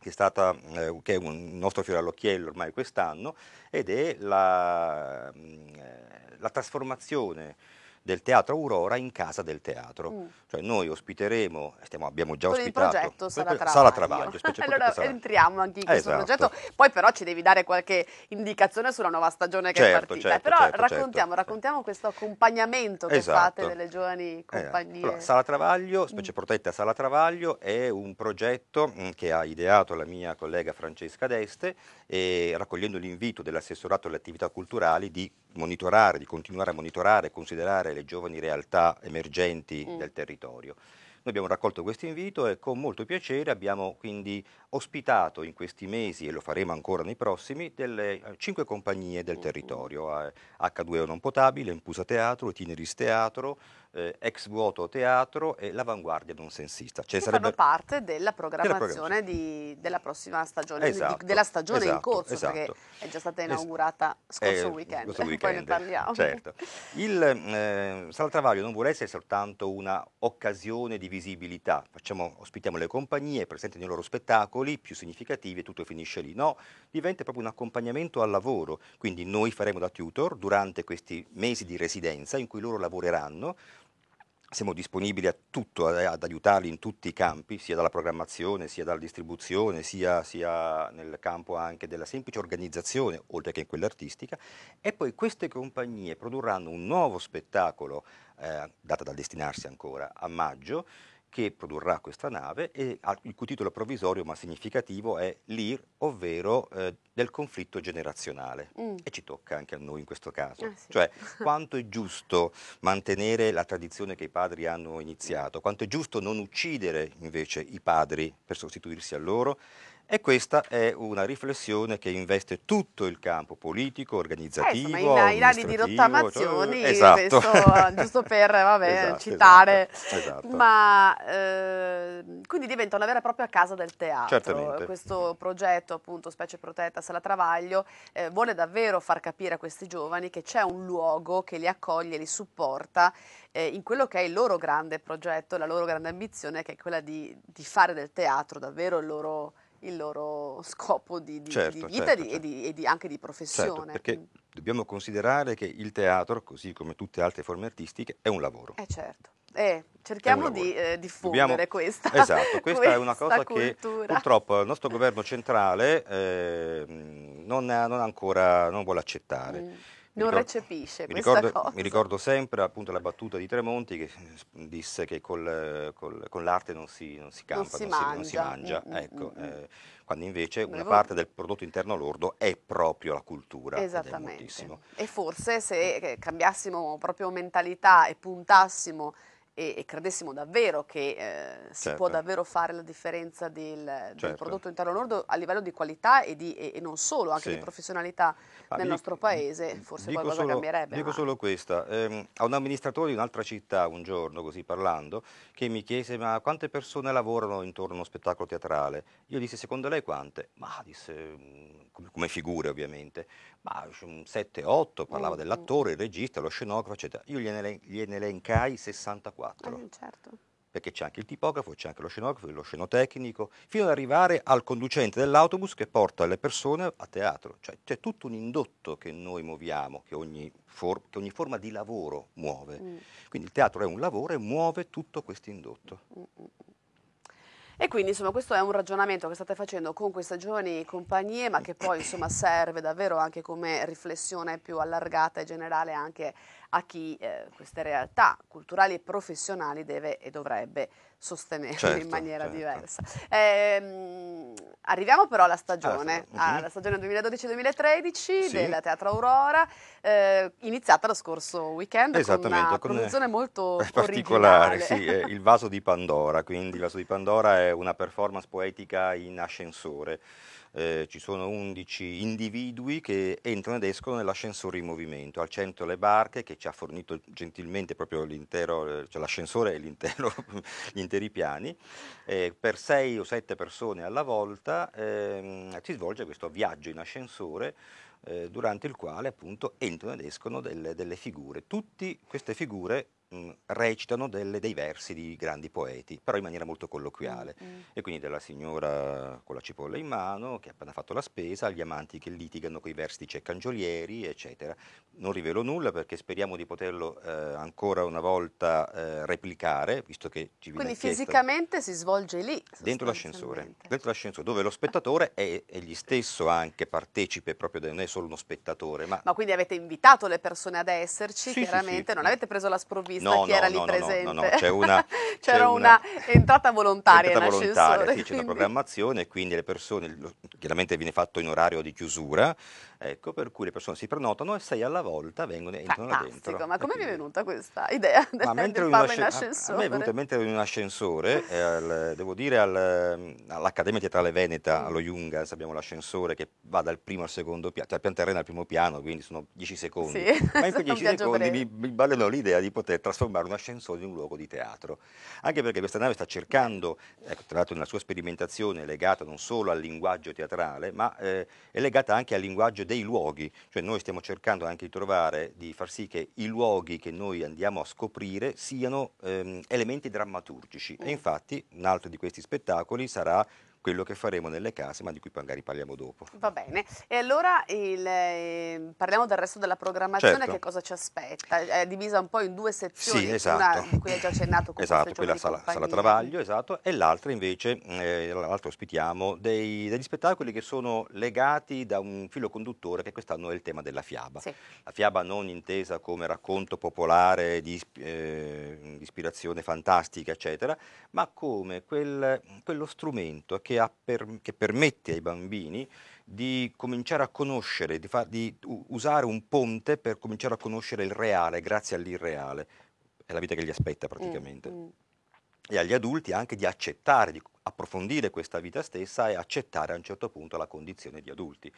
che è, stata, eh, che è, un nostro fiore all'occhiello ormai quest'anno, ed è la, mm, eh, la trasformazione del Teatro Aurora in Casa del Teatro. Mm. Cioè noi ospiteremo, eh, stiamo, abbiamo già ospitato... il progetto Sala Travaglio. Sala Travaglio (laughs) allora Sala... entriamo anche in questo esatto. progetto, poi però ci devi dare qualche indicazione sulla nuova stagione che certo, è partita. Certo, però certo, raccontiamo, certo. raccontiamo questo accompagnamento che esatto. fate delle giovani eh, compagnie. Eh, allora, Sala Travaglio, mm. Specie Protetta Sala Travaglio, è un progetto mm, che ha ideato la mia collega Francesca Deste, raccogliendo l'invito dell'assessorato alle attività culturali di monitorare, di continuare a monitorare e considerare le giovani realtà emergenti mm. del territorio. Noi abbiamo raccolto questo invito e con molto piacere abbiamo quindi ospitato in questi mesi, e lo faremo ancora nei prossimi, delle eh, cinque compagnie del mm. territorio, H2O eh, Non Potabile, Empusa Teatro, Itineris Teatro, eh, Ex vuoto teatro e L'avanguardia non sensista. Cioè, che sarebbe... fanno parte della programmazione, della, programmazione. Di, della prossima stagione, esatto, di, della stagione esatto, in corso, esatto. perché è già stata inaugurata scorso eh, weekend, weekend. (laughs) poi ne parliamo. Certo. Il eh, Sala Travaglio non vuole essere soltanto un'occasione di visibilità, Facciamo, ospitiamo le compagnie, presentano i loro spettacoli più significativi e tutto finisce lì, no, diventa proprio un accompagnamento al lavoro, quindi noi faremo da tutor durante questi mesi di residenza in cui loro lavoreranno, siamo disponibili a tutto, eh, ad aiutarli in tutti i campi, sia dalla programmazione, sia dalla distribuzione, sia, sia nel campo anche della semplice organizzazione, oltre che in quella artistica, e poi queste compagnie produrranno un nuovo spettacolo, eh, data da destinarsi ancora, a maggio, che produrrà questa nave e il cui titolo provvisorio ma significativo è l'IR, ovvero eh, del conflitto generazionale. Mm. E ci tocca anche a noi in questo caso. Eh sì. Cioè, (laughs) quanto è giusto mantenere la tradizione che i padri hanno iniziato, quanto è giusto non uccidere invece i padri per sostituirsi a loro e questa è una riflessione che investe tutto il campo politico, organizzativo, eh, insomma, i, i lani di rottamazioni, cioè, esatto. penso, eh, giusto per vabbè, (laughs) esatto, esatto, citare, esatto, ma eh, quindi diventa una vera e propria casa del teatro. Certamente. Questo progetto, appunto, Specie Protetta, Sala Travaglio, eh, vuole davvero far capire a questi giovani che c'è un luogo che li accoglie, li supporta eh, in quello che è il loro grande progetto, la loro grande ambizione, che è quella di, di fare del teatro davvero il loro il loro scopo di, di, certo, di vita certo, e, certo. Di, e, e anche di professione. Certo, perché dobbiamo considerare che il teatro, così come tutte le altre forme artistiche, è un lavoro. Eh certo. Eh, cerchiamo di eh, diffondere Dobbiamo... questa. (laughs) Esatto, questa, questa, è una (laughs) cosa cultura. che purtroppo il nostro governo centrale eh, non, ha, non, ancora non vuole accettare. Mm non ricordo, recepisce mi ricordo, mi ricordo, sempre appunto la battuta di Tremonti che disse che col, col, con l'arte non si, non si campa, non si non mangia, si, si mangia mm, mm, ecco, mm, mm. eh, quando invece una parte del prodotto interno lordo è proprio la cultura. Esattamente. E forse se cambiassimo proprio mentalità e puntassimo e, e credessimo davvero che eh, certo. si può certo. davvero fare la differenza del, del certo. prodotto interno lordo a livello di qualità e, di, e, e non solo, anche sì. di professionalità ah, nel dico, nostro paese, forse qualcosa solo, cambierebbe. Dico ma... solo questa, eh, a un amministratore di un'altra città un giorno, così parlando, che mi chiese ma quante persone lavorano intorno a uno spettacolo teatrale? Io dissi secondo lei quante? Ma disse come figure ovviamente ma 7-8, mm, parlava mm. dell'attore, mm. il regista, lo scenografo, eccetera. Io gliene, gliene elencai 64. Eh, ah, certo. Perché c'è anche il tipografo, c'è anche lo scenografo, lo scenotecnico, fino ad arrivare al conducente dell'autobus che porta le persone a teatro. Cioè, c'è tutto un indotto che noi muoviamo, che ogni, for che ogni forma di lavoro muove. Mm. Quindi il teatro è un lavoro e muove tutto questo indotto. Mm. mm e quindi insomma questo è un ragionamento che state facendo con queste giovani compagnie ma che poi insomma serve davvero anche come riflessione più allargata e generale anche a chi eh, queste realtà culturali e professionali deve e dovrebbe sostenerlo certo, in maniera certo. diversa. Ehm, arriviamo però alla stagione, ah, alla stagione 2012-2013 sì. della Teatro Aurora, eh, iniziata lo scorso weekend Esattamente, con una con produzione molto (laughs) particolare, sì, il vaso di Pandora, quindi il vaso di Pandora è una performance poetica in ascensore. Eh, ci sono 11 individui che entrano ed escono nell'ascensore in movimento, al centro le barche che ci ha fornito gentilmente proprio l'intero, eh, cioè l'ascensore e l'intero (laughs) interi piani, eh, per sei o sette persone alla volta ehm, si svolge questo viaggio in ascensore eh, durante il quale appunto entrano ed escono delle, delle figure. Tutte queste figure mh, mm, recitano delle, dei versi di grandi poeti, però in maniera molto colloquiale. Mm, mm. E quindi della signora con la cipolla in mano, che ha appena fatto la spesa, agli amanti che litigano con i versi di Ceccangiolieri, eccetera. Non rivelo nulla perché speriamo di poterlo eh, ancora una volta eh, replicare, visto che ci viene Quindi fisicamente si svolge lì? Dentro l'ascensore, dentro l'ascensore, dove lo spettatore è egli stesso anche partecipe proprio, non è solo uno spettatore. Ma, ma quindi avete invitato le persone ad esserci, sì, chiaramente, sì, sì. non mm. avete preso la sprovvista? no, chi no, era lì no, presente. No, (laughs) c'era una, c'era una, una entrata volontaria entrata volontaria, Sì, c'è quindi... una programmazione, quindi le persone, chiaramente viene fatto in orario di chiusura, ecco, per cui le persone si prenotano e sei alla volta vengono, entrano Fantastico, dentro. ma come vi è venuta questa idea ma del, mentre del farlo in ascensore? A, a me è venuta in mente in un ascensore, eh, al, devo dire al, all'Accademia Teatrale Veneta, mm. allo Jungas, abbiamo l'ascensore che va dal primo al secondo piano, cioè pian terreno al primo piano, quindi sono 10 secondi. Sì, (laughs) ma in quei 10 secondi breve. mi, mi l'idea di poter trasformare trasformare un ascensore in un luogo di teatro. Anche perché questa nave sta cercando, ecco, tra l'altro nella sua sperimentazione legata non solo al linguaggio teatrale, ma eh, è legata anche al linguaggio dei luoghi, cioè noi stiamo cercando anche di trovare, di far sì che i luoghi che noi andiamo a scoprire siano ehm, elementi drammaturgici. E infatti un altro di questi spettacoli sarà quello che faremo nelle case, ma di cui magari parliamo dopo. Va bene, e allora il, eh, parliamo del resto della programmazione, certo. che cosa ci aspetta? È divisa un po' in due sezioni, sì, esatto. una di cui hai già accennato con Esatto, quella sala, sala, Travaglio, esatto, e l'altra invece, eh, l'altra ospitiamo, dei, degli spettacoli che sono legati da un filo conduttore che quest'anno è il tema della fiaba. Sì. La fiaba non intesa come racconto popolare di, eh, ispirazione fantastica, eccetera, ma come quel, quello strumento che che, per, che permette ai bambini di cominciare a conoscere, di, far, di usare un ponte per cominciare a conoscere il reale grazie all'irreale. È la vita che gli aspetta praticamente. Mm, mm. E agli adulti anche di accettare, di approfondire questa vita stessa e accettare a un certo punto la condizione di adulti.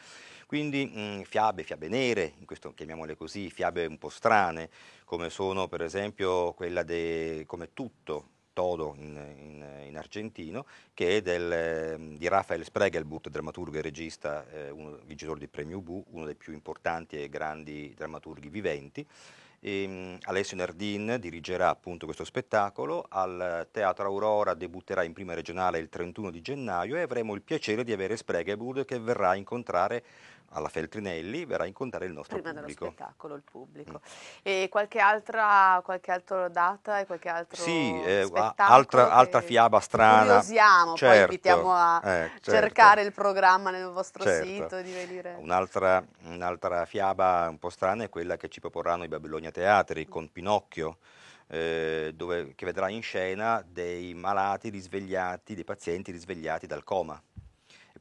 Quindi mh, mm, fiabe, fiabe nere, questo, chiamiamole così, fiabe un po' strane, come sono per esempio quella di Come tutto, Todo in, in, in argentino, che è del, ehm, di Rafael Spregelburt, drammaturgo e regista, eh, uno, vincitore del premio Bu, uno dei più importanti e grandi drammaturghi viventi. E, ehm, Alessio Nardin dirigerà appunto questo spettacolo, al Teatro Aurora debutterà in prima regionale il 31 di gennaio e avremo il piacere di avere Spregelburt che verrà a incontrare alla Feltrinelli verrà a incontrare il nostro Prima pubblico. Prima dello spettacolo, il pubblico. Mm. E qualche altra, qualche altra data e qualche altro Sì, eh, altra, altra, fiaba strana. Curiosiamo, certo, poi invitiamo a eh, certo. cercare il programma nel vostro certo. sito. Un'altra, un'altra fiaba un po' strana è quella che ci proporranno i Babilonia Teatri mm. con Pinocchio. Eh, dove, che vedrà in scena dei malati risvegliati, dei pazienti risvegliati dal coma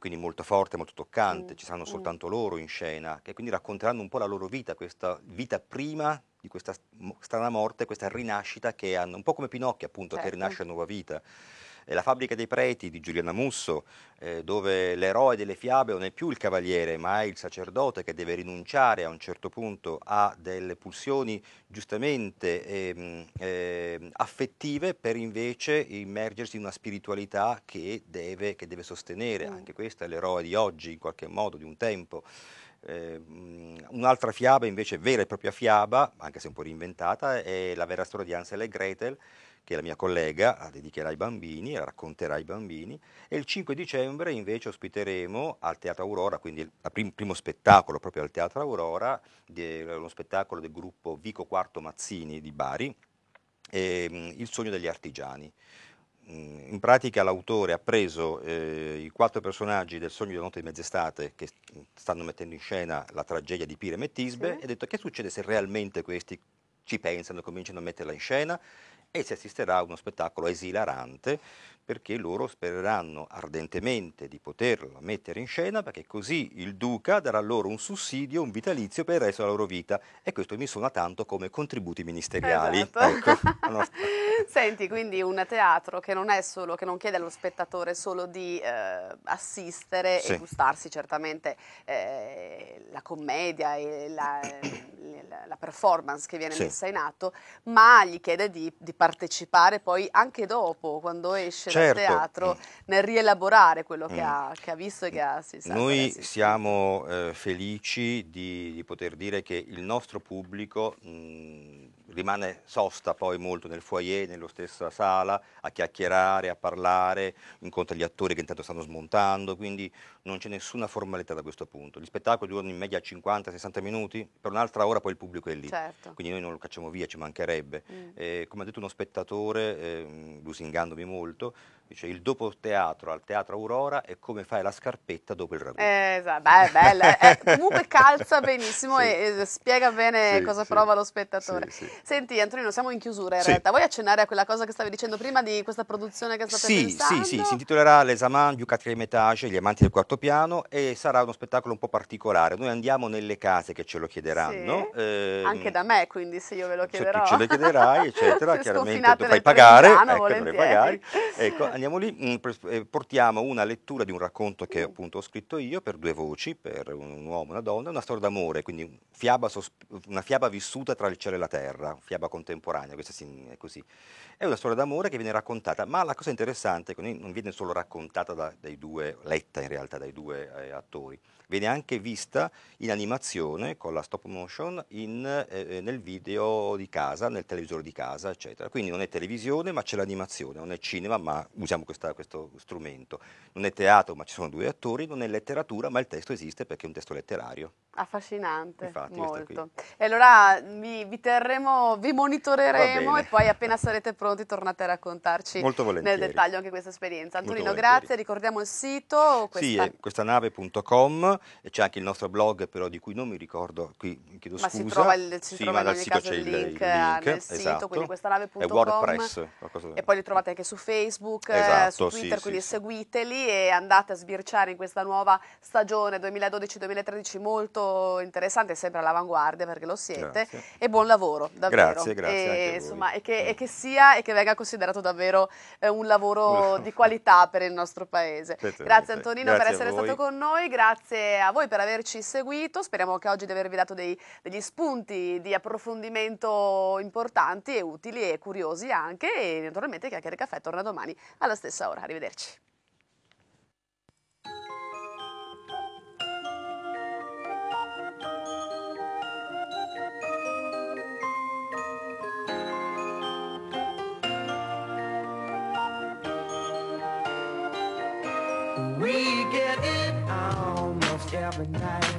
quindi molto forte, molto toccante, mm. ci saranno mm. soltanto mm. loro in scena, che quindi racconteranno un po' la loro vita, questa vita prima di questa strana morte, questa rinascita che hanno, un po' come Pinocchio appunto, certo. che rinasce a nuova vita è eh, la fabbrica dei preti di Giuliana Musso, eh, dove l'eroe delle fiabe non è più il cavaliere, ma è il sacerdote che deve rinunciare a un certo punto a delle pulsioni giustamente eh, eh, affettive per invece immergersi in una spiritualità che deve, che deve sostenere. Mm. Anche questo è l'eroe di oggi, in qualche modo, di un tempo. Eh, un'altra fiaba invece vera e propria fiaba, anche se un po' reinventata, è la vera storia di Ansel e Gretel che la mia collega ah, dedicherà ai bambini, la racconterà ai bambini, e il 5 dicembre invece ospiteremo al Teatro Aurora, quindi il prim- primo spettacolo proprio al Teatro Aurora, uno spettacolo del gruppo Vico Quarto Mazzini di Bari, ehm, Il sogno degli artigiani. Mm, in pratica l'autore ha preso eh, i quattro personaggi del Sogno della notte di mezz'estate che stanno mettendo in scena la tragedia di Pire e Tisbe sì. e ha detto che succede se realmente questi ci pensano e cominciano a metterla in scena e si assisterà a uno spettacolo esilarante perché loro spereranno ardentemente di poterla mettere in scena perché così il Duca darà loro un sussidio, un vitalizio per il resto della loro vita e questo mi suona tanto come contributi ministeriali. Esatto. Ecco. (laughs) Senti, quindi un teatro che non, solo, che non chiede allo spettatore solo di eh, assistere sì. e gustarsi certamente eh, la commedia e la, la, performance che viene sì. messa in atto, ma gli chiede di, di partecipare poi anche dopo, quando esce certo. al teatro mm. nel rielaborare quello che, mm. ha, che ha, visto e che ha assistito. Noi siamo eh, felici di, di, poter dire che il nostro pubblico mh, mm, rimane sosta poi molto nel foyer, nella stessa sala, a chiacchierare, a parlare, incontra gli attori che intanto stanno smontando, quindi non c'è nessuna formalità da questo punto. Gli spettacoli durano in media 50-60 minuti, per un'altra ora poi il pubblico è lì, certo. quindi noi non lo cacciamo via, ci mancherebbe. Mm. Eh, come ha detto uno spettatore, eh, lusingandomi molto, Dice il dopo teatro al teatro Aurora è come fai la scarpetta dopo il ragù. esatto, beh, bella. Eh, comunque calza (laughs) benissimo sì. e, e, spiega bene sì, cosa sì. prova lo spettatore. Senti Antonino, siamo in chiusura in sì. realtà. Vuoi accennare a quella cosa che stavi dicendo prima di questa produzione che state sì, pensando? Sì, sì, si intitolerà Les du Quatrième Étage, Gli amanti del quarto piano e sarà uno spettacolo un po' particolare. Noi andiamo nelle case che ce lo chiederanno. Sì. Eh, Anche da me, quindi se io ve lo chiederò. Cioè, tu ce lo chiederai, (laughs) eccetera. Chiaramente tu fai pagare, ecco, pagare. Ecco, (laughs) andiamo lì, mm, eh, portiamo una lettura di un racconto che mm. appunto ho scritto io per due voci, per un uomo e una donna, una storia d'amore, quindi fiaba una fiaba vissuta tra il cielo e la terra fiaba, fiaba contemporanea, questa è così. È una storia d'amore che viene raccontata, ma la cosa interessante è che non viene solo raccontata da, dai due, letta in realtà dai due eh, attori, viene anche vista in animazione con la stop motion in, eh, eh, nel video di casa, nel televisore di casa, eccetera. Quindi non è televisione ma c'è l'animazione, non è cinema ma usiamo questa, questo strumento, non è teatro ma ci sono due attori, non è letteratura ma il testo esiste perché è un testo letterario. Affascinante, Infatti, molto. E allora mm, vi, vi, terremo, vi monitoreremo e poi appena sarete pronti tornate a raccontarci nel dettaglio anche questa esperienza. Antonino, grazie, ricordiamo il sito. Questa... Sì, questanave.com web, c'è anche il nostro blog però di cui non mi ricordo, qui chiedo ma scusa. Ma si trova il, si sì, sito c'è il link, il link ah, nel esatto. sito, quindi questa nave.com. E WordPress. E poi li trovate anche su Facebook, eh, esatto, su Twitter, sì, quindi sì, seguiteli e andate a sbirciare in questa nuova stagione 2012-2013 molto interessante, sempre all'avanguardia perché lo siete grazie. e buon lavoro davvero. Grazie, grazie. E, insomma, e, che, mm. e che, sia e che venga considerato davvero eh, un lavoro (laughs) di qualità per il nostro paese. Grazie Antonino grazie per essere stato con noi, grazie a voi per averci seguito, speriamo che oggi di avervi dato dei, degli spunti di approfondimento importanti e utili e curiosi anche e naturalmente Chiacchiere Caffè torna domani alla stessa ora, arrivederci. every night.